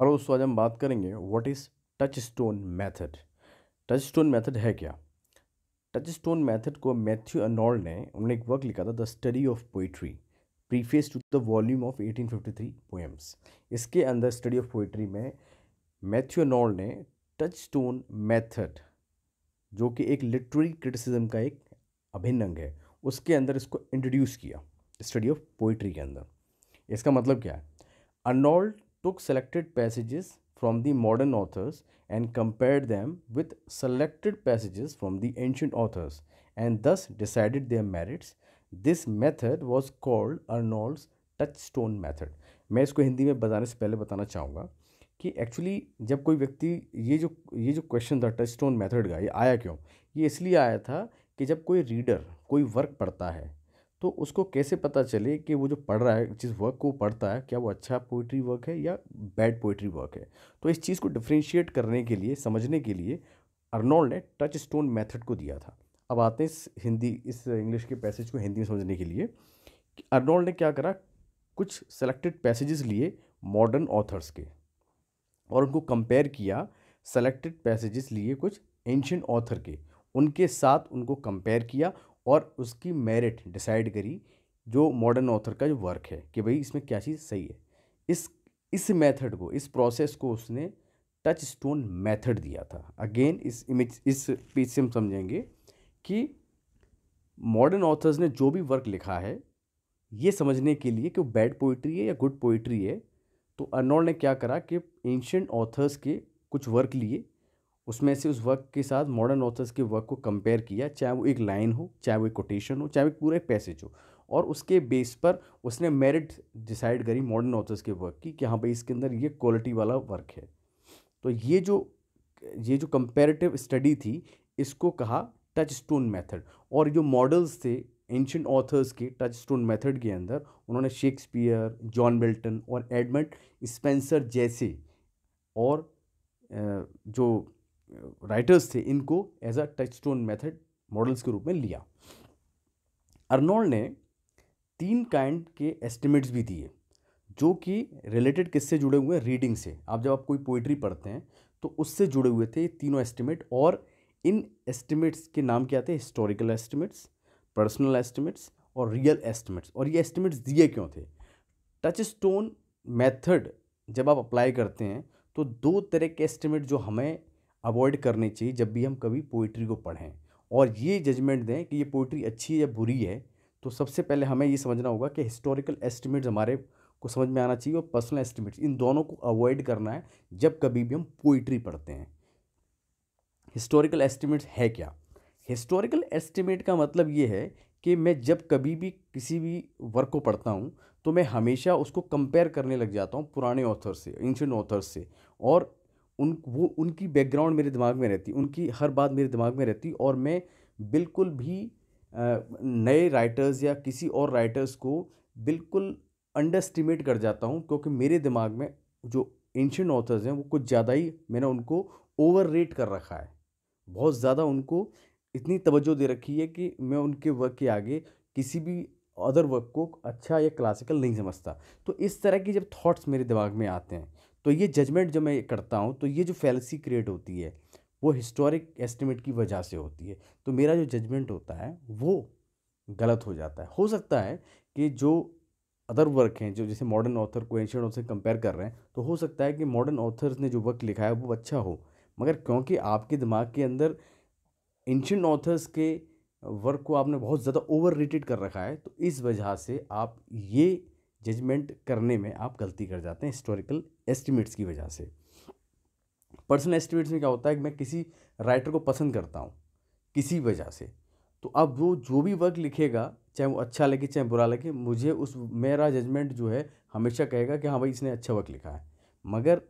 और दोस्तों आज हम बात करेंगे what is touchstone method touchstone method है क्या टच स्टोन मैथड को मैथ्यू अनोल्ड ने उन्होंने एक वर्क लिखा था the study of poetry preface to the volume of 1853 poems इसके अंदर स्टडी ऑफ पोइट्री में मैथ्यू अनॉल ने टच स्टोन मैथड जो कि एक लिटरेरी क्रिटिसिज्म का एक अभिन्न अंग है उसके अंदर इसको इंट्रोड्यूस किया स्टडी ऑफ पोइट्री के अंदर इसका मतलब क्या है अनॉल्ड took selected passages from the modern authors and compared them with selected passages from the ancient authors and thus decided their merits. This method was called Arnold's touchstone method. मैं इसको हिंदी में बताने से पहले बताना चाहूँगा कि एक्चुअली जब कोई व्यक्ति ये जो ये जो क्वेश्चन था टच स्टोन मैथड का ये आया क्यों ये इसलिए आया था कि जब कोई रीडर कोई वर्क पढ़ता है तो उसको कैसे पता चले कि वो जो पढ़ रहा है जिस वर्क को पढ़ता है क्या वो अच्छा पोइट्री वर्क है या बैड पोइट्री वर्क है तो इस चीज़ को डिफ्रेंशिएट करने के लिए समझने के लिए अर्नोल्ड ने टच स्टोन मैथड को दिया था अब आते हैं इस हिंदी इस इंग्लिश के पैसेज को हिंदी में समझने के लिए अर्नोल्ड ने क्या करा कुछ सेलेक्टेड पैसेजेस लिए मॉडर्न ऑथर्स के और उनको कंपेयर किया सेलेक्टेड पैसेजेस लिए कुछ एंशियन ऑथर के उनके साथ उनको कंपेयर किया और उसकी मेरिट डिसाइड करी जो मॉडर्न ऑथर का जो वर्क है कि भाई इसमें क्या चीज़ सही है इस इस मेथड को इस प्रोसेस को उसने टच स्टोन मैथड दिया था अगेन इस इमेज इस पीज से हम समझेंगे कि मॉडर्न ऑथर्स ने जो भी वर्क लिखा है ये समझने के लिए कि वो बैड पोइट्री है या गुड पोइट्री है तो अर्नोल्ड ने क्या करा कि एंशंट ऑथर्स के कुछ वर्क लिए उसमें से उस वर्क के साथ मॉडर्न ऑथर्स के वर्क को कंपेयर किया चाहे वो एक लाइन हो चाहे वो एक कोटेशन हो चाहे वो पूरा एक पैसेज हो और उसके बेस पर उसने मेरिट डिसाइड करी मॉडर्न ऑथर्स के वर्क की कि हाँ भाई इसके अंदर ये क्वालिटी वाला वर्क है तो ये जो ये जो कंपेरेटिव स्टडी थी इसको कहा टच स्टोन मैथड और जो मॉडल्स थे एंशंट ऑथर्स के टच स्टोन मैथड के अंदर उन्होंने शेक्सपियर जॉन बिल्टन और एडमंड स्पेंसर जैसे और जो राइटर्स थे इनको as a touchstone method models के रूप में लिया अर्नोल्ड ने तीन काइंड के एस्टिमेट्स भी दिए जो कि रिलेटेड किससे जुड़े हुए हैं रीडिंग से आप जब आप कोई पोइट्री पढ़ते हैं तो उससे जुड़े हुए थे ये तीनों एस्टिमेट और इन एस्टिमेट्स के नाम क्या थे हिस्टोरिकल एस्टिमेट्स पर्सनल एस्टिमेट्स और रियल एस्टिमेट्स और ये एस्टिमेट्स दिए क्यों थे टच स्टोन मैथड जब आप अप्लाई करते हैं तो दो तरह के एस्टिमेट जो हमें अवॉइड करनी चाहिए जब भी हम कभी पोइट्री को पढ़ें और ये जजमेंट दें कि ये पोइट्री अच्छी है या बुरी है तो सबसे पहले हमें ये समझना होगा कि हिस्टोरिकल एस्टिमेट्स हमारे को समझ में आना चाहिए और पर्सनल एस्टिमेट्स इन दोनों को अवॉइड करना है जब कभी भी हम पोइट्री पढ़ते हैं हिस्टोरिकल एस्टिमेट्स है क्या हिस्टोरिकल एस्टिमेट का मतलब ये है कि मैं जब कभी भी किसी भी वर्क को पढ़ता हूँ तो मैं हमेशा उसको कंपेयर करने लग जाता हूँ पुराने ऑथर से एंशेंट ऑथर से और उन वो उनकी बैकग्राउंड मेरे दिमाग में रहती उनकी हर बात मेरे दिमाग में रहती और मैं बिल्कुल भी नए राइटर्स या किसी और राइटर्स को बिल्कुल अंडरस्टिमेट कर जाता हूँ क्योंकि मेरे दिमाग में जो एंशंट ऑथर्स हैं वो कुछ ज़्यादा ही मैंने उनको ओवर रेट कर रखा है बहुत ज़्यादा उनको इतनी तवज्जो दे रखी है कि मैं उनके वर्क के आगे किसी भी अदर वर्क को अच्छा या क्लासिकल नहीं समझता तो इस तरह की जब थॉट्स मेरे दिमाग में आते हैं तो ये जजमेंट जब मैं करता हूँ तो ये जो फैलसी क्रिएट होती है वो हिस्टोरिक एस्टिमेट की वजह से होती है तो मेरा जो जजमेंट होता है वो गलत हो जाता है हो सकता है कि जो अदर वर्क हैं जो जैसे मॉडर्न ऑथर को एंशियन ऑथर कंपेयर कर रहे हैं तो हो सकता है कि मॉडर्न ऑथर्स ने जो वर्क लिखा है वो अच्छा हो मगर क्योंकि आपके दिमाग के अंदर एंशियन ऑथर्स के वर्क को आपने बहुत ज़्यादा ओवर रेटेड कर रखा है तो इस वजह से आप ये जजमेंट करने में आप गलती कर जाते हैं हिस्टोरिकल एस्टिमेट्स की वजह से पर्सनल एस्टिमेट्स में क्या होता है कि मैं किसी राइटर को पसंद करता हूँ किसी वजह से तो अब वो जो भी वर्क लिखेगा चाहे वो अच्छा लगे चाहे बुरा लगे मुझे उस मेरा जजमेंट जो है हमेशा कहेगा कि हाँ भाई इसने अच्छा वर्क लिखा है मगर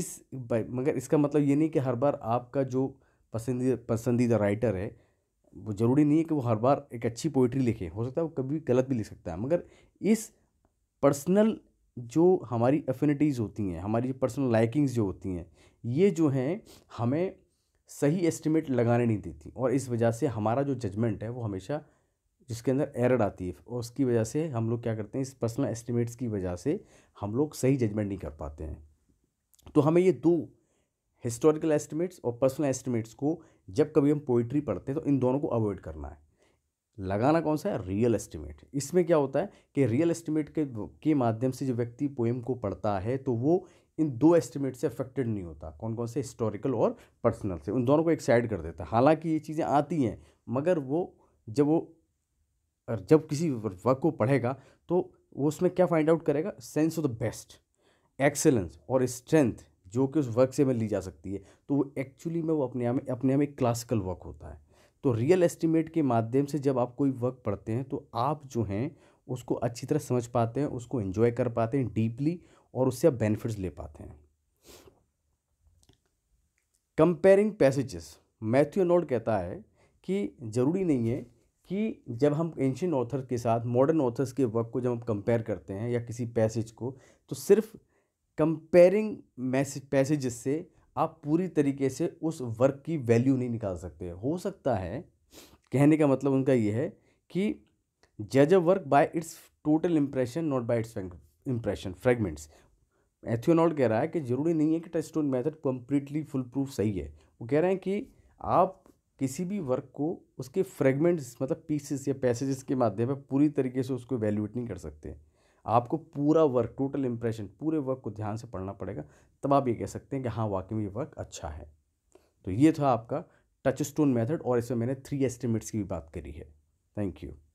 इस मगर इसका मतलब ये नहीं कि हर बार आपका जो पसंदीदा पसंदीदा राइटर है वो ज़रूरी नहीं है कि वो हर बार एक अच्छी पोइट्री लिखे हो सकता है वो कभी गलत भी लिख सकता है मगर इस पर्सनल जो हमारी एफिनिटीज़ होती हैं हमारी जो पर्सनल लाइकिंग्स जो होती हैं ये जो हैं हमें सही एस्टिमेट लगाने नहीं देती और इस वजह से हमारा जो जजमेंट है वो हमेशा जिसके अंदर एरर आती है और उसकी वजह से हम लोग क्या करते हैं इस पर्सनल एस्टिमेट्स की वजह से हम लोग सही जजमेंट नहीं कर पाते हैं तो हमें ये दो हिस्टोरिकल एस्टिमेट्स और पर्सनल एस्टिमेट्स को जब कभी हम पोइट्री पढ़ते हैं तो इन दोनों को अवॉइड करना है लगाना कौन सा है रियल एस्टिमेट इसमें क्या होता है कि रियल एस्टिमेट के के माध्यम से जो व्यक्ति पोएम को पढ़ता है तो वो इन दो एस्टिमेट से अफेक्टेड नहीं होता कौन कौन से हिस्टोरिकल और पर्सनल से उन दोनों को एक साइड कर देता है हालांकि ये चीज़ें आती हैं मगर वो जब वो जब किसी वर्क को पढ़ेगा तो वो उसमें क्या फाइंड आउट करेगा sense of the best excellence और स्ट्रेंथ जो कि उस वर्क से मैं ली जा सकती है तो वो एक्चुअली में वो अपने आप में अपने आप में एक क्लासिकल वर्क होता है तो रियल एस्टिमेट के माध्यम से जब आप कोई वर्क पढ़ते हैं तो आप जो हैं उसको अच्छी तरह समझ पाते हैं उसको एंजॉय कर पाते हैं डीपली और उससे आप बेनिफिट्स ले पाते हैं कंपेयरिंग पैसेजेस मैथ्यू नोट कहता है कि ज़रूरी नहीं है कि जब हम एंशियन ऑथर के साथ मॉडर्न ऑथर्स के वर्क को जब हम कंपेयर करते हैं या किसी पैसेज को तो सिर्फ कंपेयरिंग मैसेज पैसेज से आप पूरी तरीके से उस वर्क की वैल्यू नहीं निकाल सकते हो सकता है कहने का मतलब उनका यह है कि जज a work by its total impression not by its impression fragments एथियोनॉल्ड कह रहा है कि ज़रूरी नहीं है कि touchstone method completely foolproof सही है वो कह रहे हैं कि आप किसी भी वर्क को उसके फ्रेगमेंट्स मतलब पीसेस या पैसेजेस के माध्यम पर पूरी तरीके से उसको वैल्यूएट नहीं कर सकते आपको पूरा वर्क टोटल इम्प्रेशन पूरे वर्क को ध्यान से पढ़ना पड़ेगा तब आप ये कह सकते हैं कि हाँ वाकई में ये वर्क अच्छा है तो ये था आपका टच स्टोन मेथड और इसमें मैंने थ्री एस्टिमेट्स की भी बात करी है थैंक यू